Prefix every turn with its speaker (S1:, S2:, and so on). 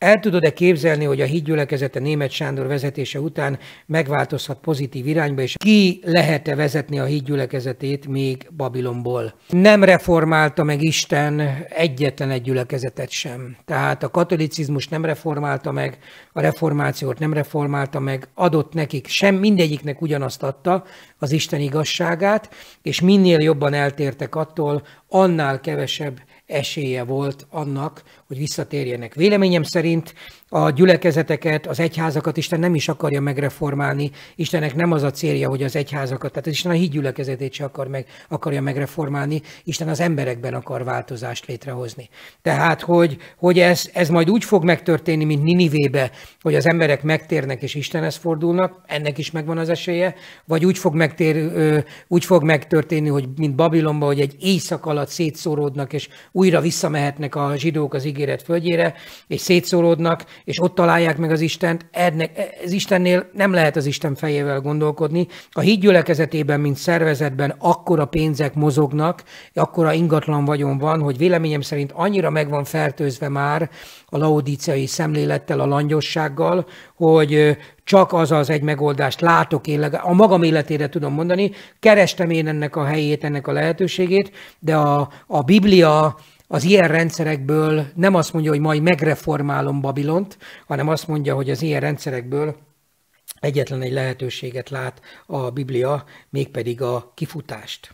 S1: El tudod-e képzelni, hogy a hídgyülekezete német Sándor vezetése után megváltozhat pozitív irányba, és ki lehet-e vezetni a hídgyülekezetét még Babilonból? Nem reformálta meg Isten egyetlen egy gyülekezetet sem. Tehát a katolicizmus nem reformálta meg, a reformációt nem reformálta meg, adott nekik, sem mindegyiknek ugyanazt adta, az Isten igazságát, és minél jobban eltértek attól, annál kevesebb esélye volt annak, hogy visszatérjenek. Véleményem szerint a gyülekezeteket, az egyházakat Isten nem is akarja megreformálni. Istennek nem az a célja, hogy az egyházakat, tehát Isten a híd gyülekezetét se akar meg, akarja megreformálni. Isten az emberekben akar változást létrehozni. Tehát, hogy, hogy ez, ez majd úgy fog megtörténni, mint Ninivébe, hogy az emberek megtérnek és Istenhez fordulnak, ennek is megvan az esélye, vagy úgy fog, megtér, úgy fog megtörténni, hogy mint Babilonban, hogy egy éjszak alatt szétszóródnak, és újra visszamehetnek a zsidók az ígéret földjére, és szétszólódnak, és ott találják meg az Istent. Ednek, az Istennél nem lehet az Isten fejével gondolkodni. A hídgyülekezetében, mint szervezetben akkora pénzek mozognak, akkora ingatlan vagyon van, hogy véleményem szerint annyira meg van fertőzve már a laudíciai szemlélettel, a langyossággal, hogy csak az az egy megoldást látok én, a magam életére tudom mondani, kerestem én ennek a helyét, ennek a lehetőségét, de a, a Biblia az ilyen rendszerekből nem azt mondja, hogy majd megreformálom Babilont, hanem azt mondja, hogy az ilyen rendszerekből egyetlen egy lehetőséget lát a Biblia, mégpedig a kifutást.